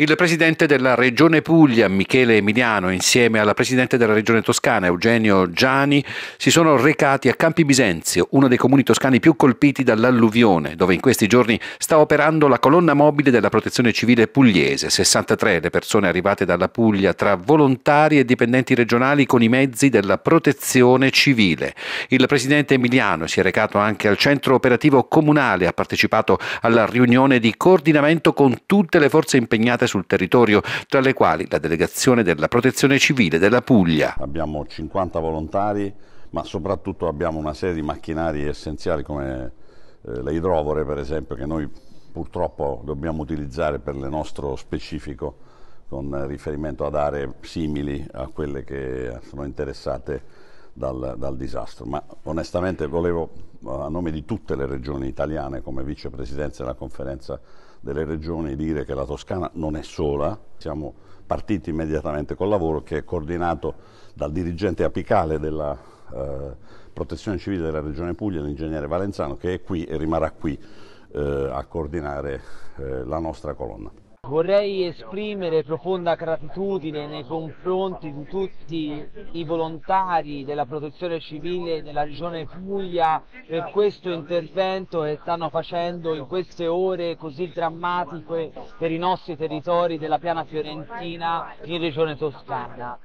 Il presidente della Regione Puglia, Michele Emiliano, insieme alla presidente della Regione Toscana, Eugenio Giani, si sono recati a Campi Bisenzio, uno dei comuni toscani più colpiti dall'alluvione, dove in questi giorni sta operando la colonna mobile della Protezione Civile pugliese. 63 le persone arrivate dalla Puglia tra volontari e dipendenti regionali con i mezzi della Protezione Civile. Il presidente Emiliano si è recato anche al centro operativo comunale, ha partecipato alla riunione di coordinamento con tutte le forze impegnate sul territorio, tra le quali la delegazione della Protezione Civile della Puglia. Abbiamo 50 volontari, ma soprattutto abbiamo una serie di macchinari essenziali come eh, le idrovore, per esempio, che noi purtroppo dobbiamo utilizzare per il nostro specifico con riferimento ad aree simili a quelle che sono interessate dal, dal, disastro, ma onestamente volevo a nome di tutte le regioni italiane come vicepresidenza della conferenza delle regioni dire che la Toscana non è sola, siamo partiti immediatamente col lavoro che è coordinato dal dirigente apicale della eh, protezione civile della regione Puglia, l'ingegnere Valenzano, che è qui e rimarrà qui eh, a coordinare eh, la nostra colonna. Vorrei esprimere profonda gratitudine nei confronti di tutti i volontari della protezione civile della regione Puglia per questo intervento che stanno facendo in queste ore così drammatiche per i nostri territori della piana fiorentina in regione toscana.